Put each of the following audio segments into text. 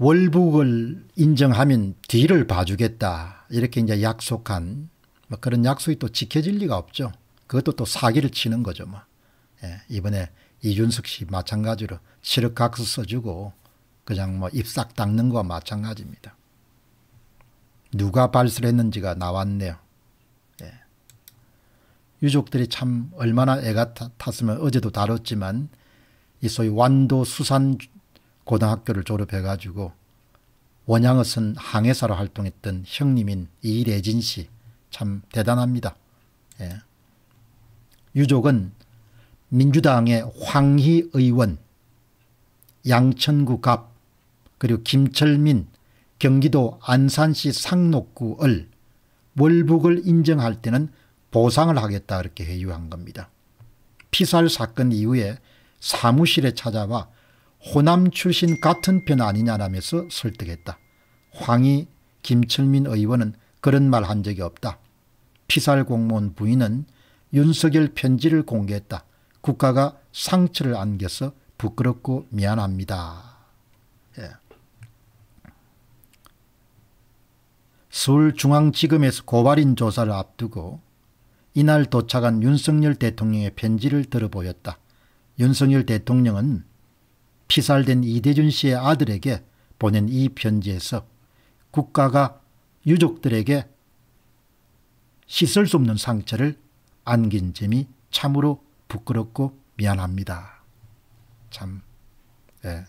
월북을 인정하면 뒤를 봐주겠다 이렇게 이제 약속한 뭐 그런 약속이 또 지켜질 리가 없죠. 그것도 또 사기를 치는 거죠. 뭐. 예, 이번에 이준석 씨 마찬가지로 칠흑각서 써주고 그냥 뭐 입싹 닦는 거와 마찬가지입니다. 누가 발설했는지가 나왔네요. 예. 유족들이 참 얼마나 애가 탔으면 어제도 다뤘지만 이 소위 완도 수산 고등학교를 졸업해가지고 원양어선 항해사로 활동했던 형님인 이래진 씨 참 대단합니다. 예. 유족은 민주당의 황희 의원, 양천구 갑, 그리고 김철민 경기도 안산시 상록구 을, 월북을 인정할 때는 보상을 하겠다 이렇게 회유한 겁니다. 피살 사건 이후에 사무실에 찾아와 호남 출신 같은 편 아니냐라면서 설득했다. 황희 김철민 의원은 그런 말 한 적이 없다. 피살 공무원 부인은 윤석열 편지를 공개했다. 국가가 상처를 안겨서 부끄럽고 미안합니다. 예. 서울중앙지검에서 고발인 조사를 앞두고 이날 도착한 윤석열 대통령의 편지를 들어보였다. 윤석열 대통령은 피살된 이대준 씨의 아들에게 보낸 이 편지에서 국가가 유족들에게 씻을 수 없는 상처를 안긴 점이 참으로 부끄럽고 미안합니다. 참, 예.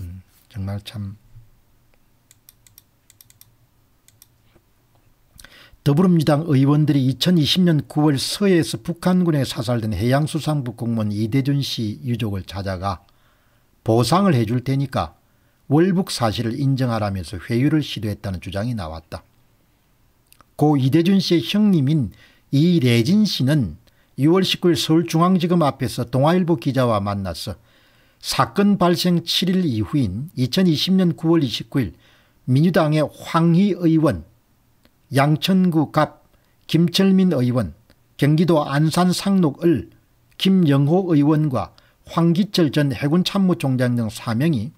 음, 정말 참 더불어민주당 의원들이 2020년 9월 서해에서 북한군에 사살된 해양수산부 공무원 이대준 씨 유족을 찾아가 보상을 해줄 테니까 월북 사실을 인정하라면서 회유를 시도했다는 주장이 나왔다. 고 이대준 씨의 형님인 이래진 씨는 6월 19일 서울중앙지검 앞에서 동아일보 기자와 만나서 사건 발생 7일 이후인 2020년 9월 29일 민주당의 황희 의원 양천구 갑 김철민 의원, 경기도 안산 상록을 김영호 의원과 황기철 전 해군참모총장 등 4명이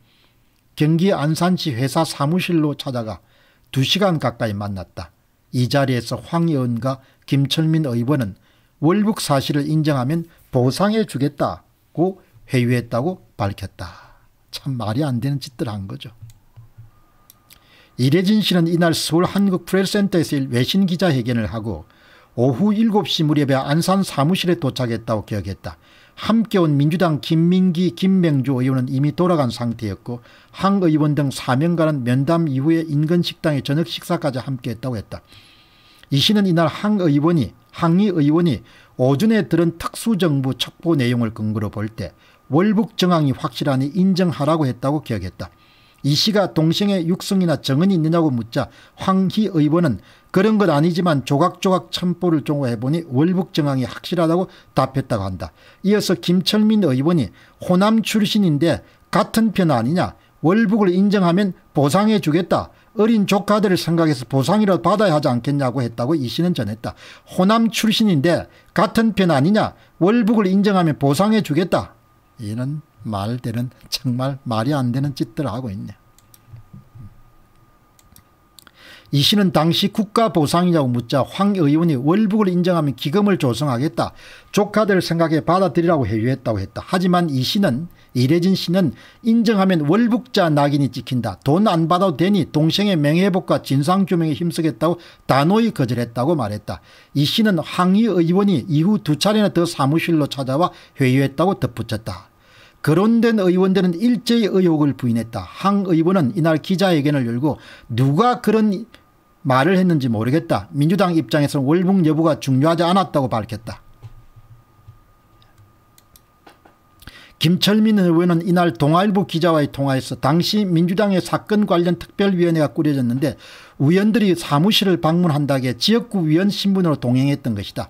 경기 안산시 회사 사무실로 찾아가 2시간 가까이 만났다. 이 자리에서 황 의원과 김철민 의원은 월북 사실을 인정하면 보상해 주겠다고 회유했다고 밝혔다. 참 말이 안 되는 짓들 한 거죠. 이래진 씨는 이날 서울 한국프레스센터에서 외신 기자회견을 하고 오후 7시 무렵에 안산 사무실에 도착했다고 기억했다. 함께 온 민주당 김민기, 김명주 의원은 이미 돌아간 상태였고 항 의원 등4명가는 면담 이후에 인근 식당에 저녁 식사까지 함께했다고 했다. 이 씨는 이날 항 의원이 항의 의원이 오전에 들은 특수정부 첩보 내용을 근거로 볼 때 월북 정황이 확실하니 인정하라고 했다고 기억했다. 이 씨가 동생의 육성이나 정은이 있느냐고 묻자 황희 의원은 그런 것 아니지만 조각조각 참보를 종호해보니 월북정황이 확실하다고 답했다고 한다. 이어서 김철민 의원이 호남 출신인데 같은 편 아니냐 월북을 인정하면 보상해 주겠다. 어린 조카들을 생각해서 보상이라도 받아야 하지 않겠냐고 했다고 이 씨는 전했다. 호남 출신인데 같은 편 아니냐 월북을 인정하면 보상해 주겠다. 이는 말대는 정말 말이 안 되는 짓들 하고 있네. 이 씨는 당시 국가보상이라고 묻자 황 의원이 월북을 인정하면 기금을 조성하겠다. 조카들 생각에 받아들이라고 회유했다고 했다. 하지만 이 씨는 이래진 씨는 인정하면 월북자 낙인이 찍힌다. 돈 안 받아도 되니 동생의 명예회복과 진상규명에 힘쓰겠다고 단호히 거절했다고 말했다. 이 씨는 황희 의원이 이후 두 차례나 더 사무실로 찾아와 회유했다고 덧붙였다. 거론된 의원들은 일제의 의혹을 부인했다. 항 의원은 이날 기자회견을 열고 누가 그런 말을 했는지 모르겠다. 민주당 입장에서는 월북 여부가 중요하지 않았다고 밝혔다. 김철민 의원은 이날 동아일보 기자와의 통화에서 당시 민주당의 사건 관련 특별위원회가 꾸려졌는데 의원들이 사무실을 방문한다기에 지역구 위원 신분으로 동행했던 것이다.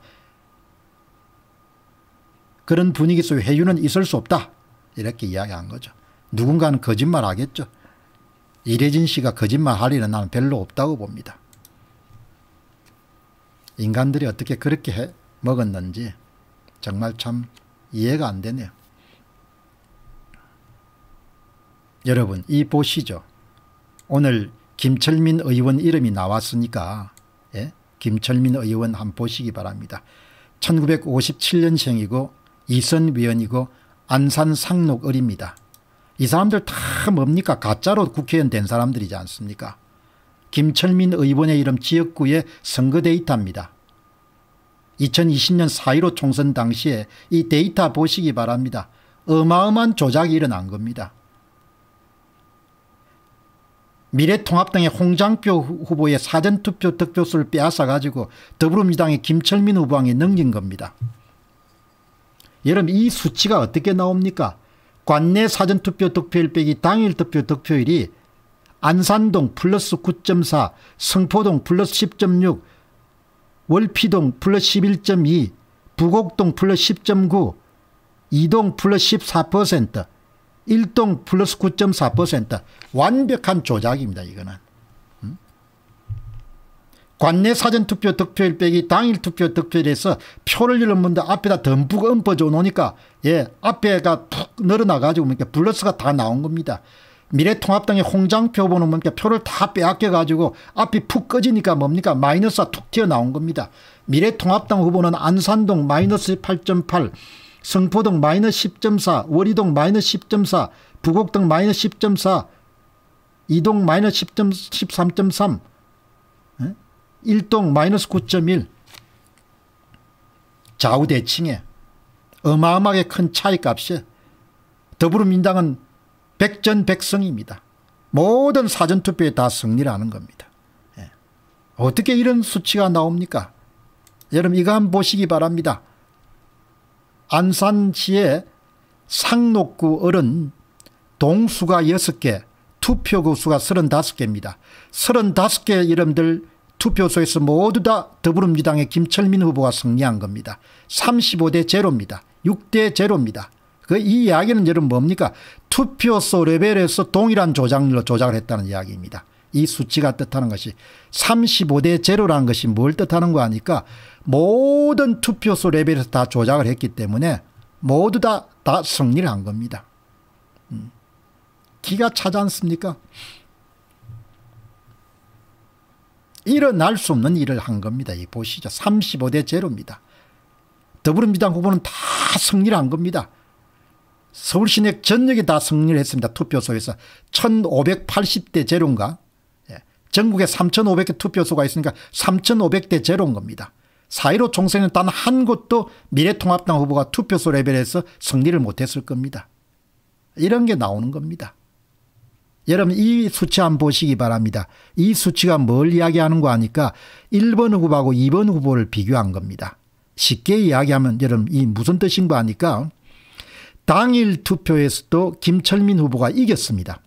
그런 분위기 속에 회유는 있을 수 없다. 이렇게 이야기한 거죠. 누군가는 거짓말 하겠죠. 이래진 씨가 거짓말 할 일은 나는 별로 없다고 봅니다. 인간들이 어떻게 그렇게 해 먹었는지 정말 참 이해가 안 되네요. 여러분 이 보시죠. 오늘 김철민 의원 이름이 나왔으니까 예? 김철민 의원 한 보시기 바랍니다. 1957년생이고 이선 위원이고 안산 상록을입니다. 이 사람들 다 뭡니까? 가짜로 국회의원 된 사람들이지 않습니까? 김철민 의원의 이름 지역구의 선거 데이터입니다. 2020년 4.15 총선 당시에 이 데이터 보시기 바랍니다. 어마어마한 조작이 일어난 겁니다. 미래통합당의 홍장표 후보의 사전투표 득표수를 빼앗아가지고 더불어민주당의 김철민 후보에 넘긴 겁니다. 여러분 이 수치가 어떻게 나옵니까? 관내 사전투표 득표일 빼기 당일 투표 득표일이 안산동 플러스 9.4 성포동 플러스 10.6 월피동 플러스 11.2 부곡동 플러스 10.9 이동 플러스 14% 일동 플러스 9.4% 완벽한 조작입니다 이거는. 관내 사전투표 득표일 빼기 당일 투표 득표일에서 표를 잃은 분들 앞에다 듬뿍얹어져 놓으니까 예 앞에가 푹 늘어나가지고 그니까 블러스가 다 나온 겁니다. 미래통합당의 홍장표 보는 뭡니까 표를 다 빼앗겨가지고 앞이 푹 꺼지니까 뭡니까 마이너스가 툭 튀어나온 겁니다. 미래통합당 후보는 안산동 마이너스 8.8 성포동 마이너스 10.4 월이동 마이너스 10.4 부곡동 마이너스 10.4 이동 마이너스 1 0 13.3 일동 마이너스 9.1 좌우대칭에 어마어마하게 큰 차이값에 더불어민당은 백전백성입니다. 모든 사전투표에 다 승리를 는 겁니다. 예. 어떻게 이런 수치가 나옵니까? 여러분 이거 한번 보시기 바랍니다. 안산시의 상록구 을은 동수가 6개, 투표구 수가 35개입니다. 35개 여러들 투표소에서 모두 다 더불어민주당의 김철민 후보가 승리한 겁니다. 35대 제입니다 6대 제입니다그 이 이야기는 여러분 뭡니까? 투표소 레벨에서 동일한 조작률로 조작을 했다는 이야기입니다. 이 수치가 뜻하는 것이 35대 제라는 것이 뭘 뜻하는 거 아니까 모든 투표소 레벨에서 다 조작을 했기 때문에 모두 다, 다 승리를 한 겁니다. 음. 기가 차지 않습니까? 일어날 수 없는 일을 한 겁니다. 이 보시죠. 35대 제로입니다. 더불어민주당 후보는 다승리한 겁니다. 서울 시내 전역에 다 승리를 했습니다. 투표소에서 1580대 제로인가 예. 전국에 3500개 투표소가 있으니까 3500대 제로인 겁니다. 4.15총선에단한 곳도 미래통합당 후보가 투표소 레벨에서 승리를 못했을 겁니다. 이런 게 나오는 겁니다. 여러분 이 수치 한번 보시기 바랍니다. 이 수치가 뭘 이야기하는 거 아니까 1번 후보하고 2번 후보를 비교한 겁니다. 쉽게 이야기하면 여러분 이 무슨 뜻인 거 아니까 당일 투표에서도 김철민 후보가 이겼습니다.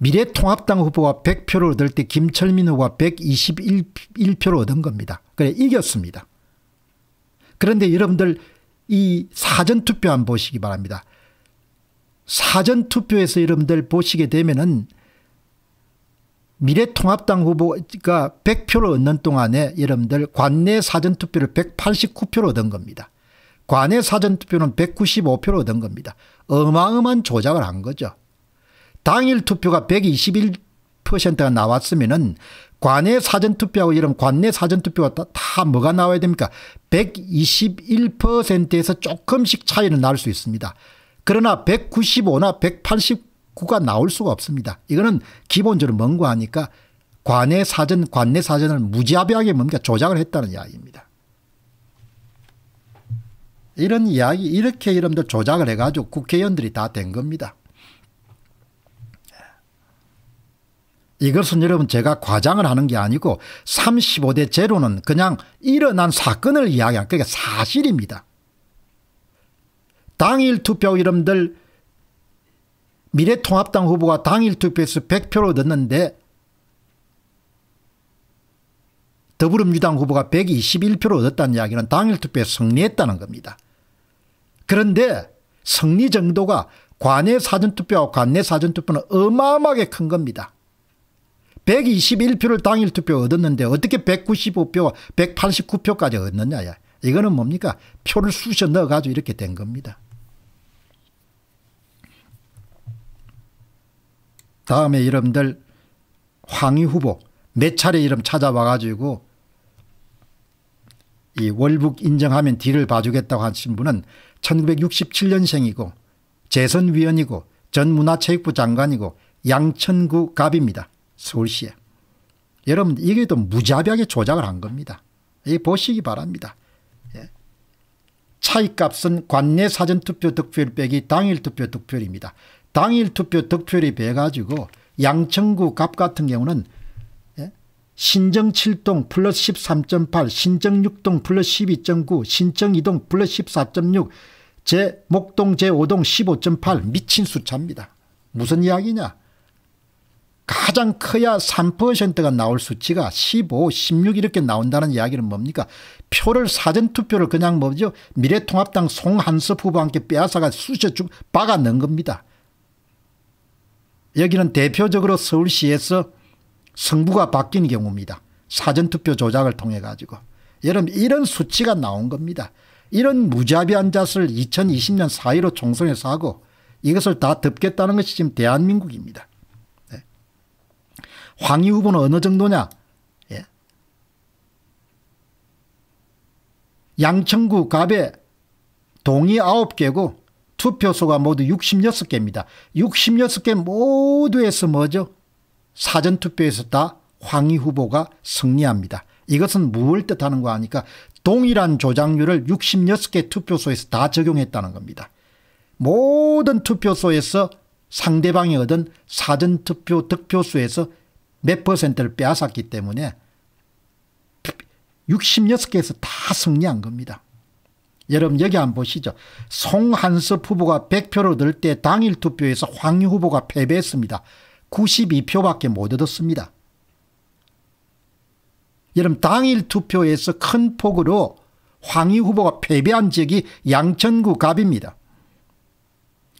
미래통합당 후보가 100표를 얻을 때 김철민 후보가 121표를 얻은 겁니다. 그래 이겼습니다. 그런데 여러분들 이 사전투표 한번 보시기 바랍니다. 사전투표에서 여러분들 보시게 되면은 미래통합당 후보가 100표를 얻는 동안에 여러분들 관내 사전투표를 1 8 9표로 얻은 겁니다. 관내 사전투표는 1 9 5표로 얻은 겁니다. 어마어마한 조작을 한 거죠. 당일 투표가 121%가 나왔으면 은 관내 사전투표하고 이런 관내 사전투표가 다, 다 뭐가 나와야 됩니까 121%에서 조금씩 차이는 날 수 있습니다. 그러나 195나 189가 나올 수가 없습니다. 이거는 기본적으로 멍고하니까 관내 사전, 관내 사전을 무자비하게 뭡니까 조작을 했다는 이야기입니다. 이런 이야기, 이렇게 이름들 조작을 해가지고 국회의원들이 다 된 겁니다. 이것은 여러분 제가 과장을 하는 게 아니고 35대 제로는 그냥 일어난 사건을 이야기한 그러니까 사실입니다. 당일 투표 이름들 미래통합당 후보가 당일 투표에서 100표로 었는데 더불어민주당 후보가 121표로 얻었다는 이야기는 당일 투표에 승리했다는 겁니다. 그런데 승리 정도가 관내 사전투표와 관내 사전투표는 어마어마하게 큰 겁니다. 121표를 당일 투표 얻었는데 어떻게 195표와 189표까지 얻느냐. 이거는 뭡니까? 표를 쑤셔 넣어가지고 이렇게 된 겁니다. 다음에 여러분들 황희 후보 몇 차례 이름 찾아와 가지고 이 월북 인정하면 뒤를 봐주겠다고 하신 분은 1967년생이고 재선위원이고 전 문화체육부 장관이고 양천구 갑입니다. 서울시에. 여러분 이게 또 무자비하게 조작을 한 겁니다. 이 보시기 바랍니다. 예. 차이값은 관내 사전투표 득표율 빼기 당일 투표 득표율입니다. 당일 투표 득표율이 배가지고 양천구 갑 같은 경우는 예? 신정 7동 플러스 13.8 신정 6동 플러스 12.9 신정 2동 플러스 14.6제 목동 제5동 15.8 미친 수자입니다 무슨 이야기냐 가장 커야 3%가 나올 수치가 15, 16 이렇게 나온다는 이야기는 뭡니까? 표를 사전투표를 그냥 뭐죠? 미래통합당 송한섭 후보한테 빼앗아가 수셔쭉 박아 넣은 겁니다. 여기는 대표적으로 서울시에서 성부가 바뀐 경우입니다. 사전투표 조작을 통해 가지고. 여러분 이런 수치가 나온 겁니다. 이런 무자비한 짓을 2020년 4.15 총선에서 하고 이것을 다 덮겠다는 것이 지금 대한민국입니다. 네. 황희 후보는 어느 정도냐? 예. 양천구 갑에 동이 9개고 투표소가 모두 66개입니다. 66개 모두에서 뭐죠? 사전투표에서 다 황희 후보가 승리합니다. 이것은 무엇을 뜻하는 거 아니까 동일한 조작률을 66개 투표소에서 다 적용했다는 겁니다. 모든 투표소에서 상대방이 얻은 사전투표 득표수에서 몇 퍼센트를 빼앗았기 때문에 66개에서 다 승리한 겁니다. 여러분 여기 한번 보시죠. 송한섭 후보가 100표를 얻을 때 당일 투표에서 황유 후보가 패배했습니다. 92표밖에 못 얻었습니다. 여러분 당일 투표에서 큰 폭으로 황희 후보가 패배한 지역이 양천구 갑입니다.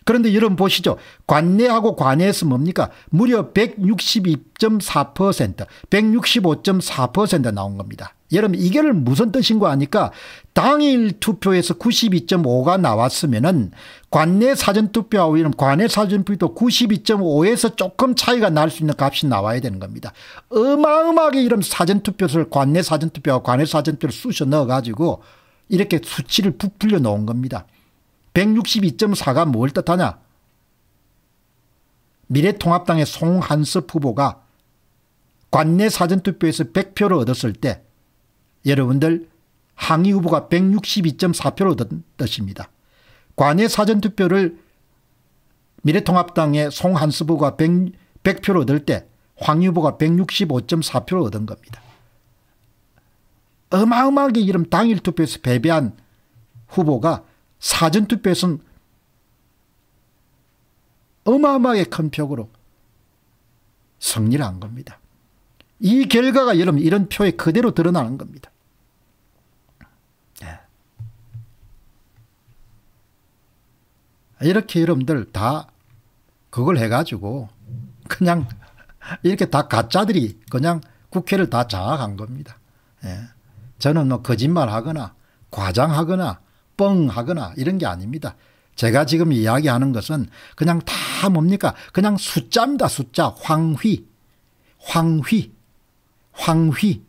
그런데 여러분 보시죠. 관내하고 관외에서 뭡니까? 무려 162.4% 165.4% 나온 겁니다. 여러분 이게 무슨 뜻인가 하니까 당일 투표에서 92.5가 나왔으면 은 관내 사전투표하고 이런 관내 사전투표도 92.5에서 조금 차이가 날 수 있는 값이 나와야 되는 겁니다. 어마어마하게 이런 사전투표를 관내 사전투표와 관내 사전투표를 쑤셔 넣어가지고 이렇게 수치를 부풀려 놓은 겁니다. 162.4가 뭘 뜻하냐? 미래통합당의 송한섭 후보가 관내 사전투표에서 100표를 얻었을 때 여러분들 항의 후보가 162.4표를 얻은 뜻입니다. 관내 사전투표를 미래통합당의 송한섭 후보가 100, 100표를 얻을 때황 후보가 165.4표를 얻은 겁니다. 어마어마하게 이름 당일 투표에서 배배한 후보가 사전투표에서는 어마어마하게 큰 표로 승리를 한 겁니다. 이 결과가 여러분 이런 표에 그대로 드러나는 겁니다. 예. 이렇게 여러분들 다 그걸 해가지고 그냥 이렇게 다 가짜들이 그냥 국회를 다 장악한 겁니다. 예. 저는 뭐 거짓말하거나 과장하거나 뻥하거나 이런 게 아닙니다. 제가 지금 이야기하는 것은 그냥 다 뭡니까? 그냥 숫자입니다. 숫자. 황휘. 황휘. 황휘.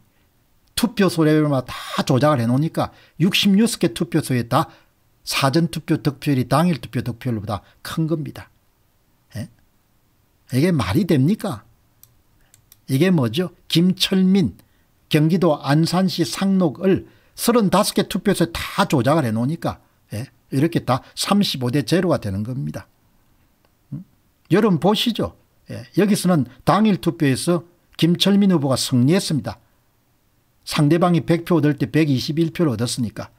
투표 소리마다 조작을 해놓으니까 66개 투표소에 다 사전투표 득표율이 당일 투표 득표율보다 큰 겁니다. 예? 이게 말이 됩니까? 이게 뭐죠? 김철민 경기도 안산시 상록을 35개 투표에서다 조작을 해놓으니까 예? 이렇게 다 35대 제로가 되는 겁니다. 음? 여러분 보시죠. 예? 여기서는 당일 투표에서 김철민 후보가 승리했습니다. 상대방이 100표 얻을 때 121표를 얻었으니까.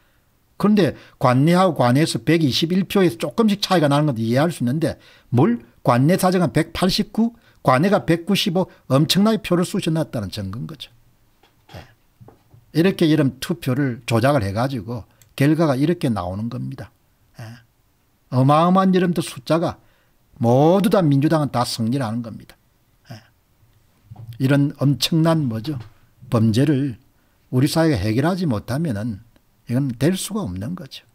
그런데 관내하고 관내에서 121표에서 조금씩 차이가 나는 것도 이해할 수 있는데 뭘 관내 사정은 189, 관내가 195 엄청나게 표를 쑤셔놨다는 증거인 거죠. 이렇게 이런 투표를 조작을 해가지고 결과가 이렇게 나오는 겁니다. 예. 어마어마한 이름도 숫자가 모두 다 민주당은 다 승리를 하는 겁니다. 예. 이런 엄청난 뭐죠 범죄를 우리 사회가 해결하지 못하면은 이건 될 수가 없는 거죠.